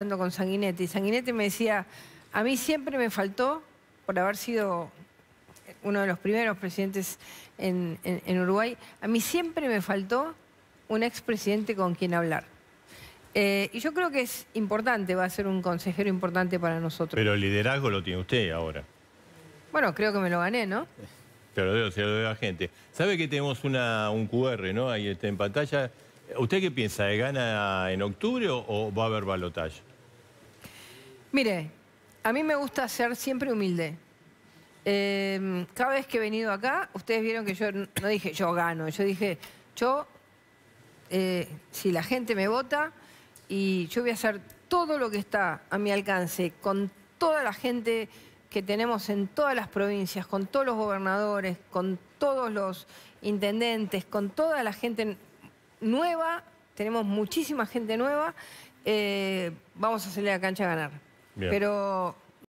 hablando con Sanguinetti. Sanguinetti me decía, a mí siempre me faltó, por haber sido uno de los primeros presidentes en, Uruguay, a mí siempre me faltó un expresidente con quien hablar. Eh, y yo creo que es importante, va a ser un consejero importante para nosotros. Pero el liderazgo lo tiene usted ahora. Bueno, creo que me lo gané, ¿no? pero lo debo, se lo debo a la gente. ¿Sabe que tenemos una, un QR, ¿no? Ahí está en pantalla. ¿Usted qué piensa? ¿Eh, ¿Gana en octubre o, va a haber balotaje? Mire, a mí me gusta ser siempre humilde. Em, cada vez que he venido acá, ustedes vieron que yo no dije yo gano, yo dije yo, eh, si la gente me vota, y yo voy a hacer todo lo que está a mi alcance, con toda la gente que tenemos en todas las provincias, con todos los gobernadores, con todos los intendentes, con toda la gente nueva, tenemos muchísima gente nueva, eh, vamos a hacerle la cancha a ganar. Pero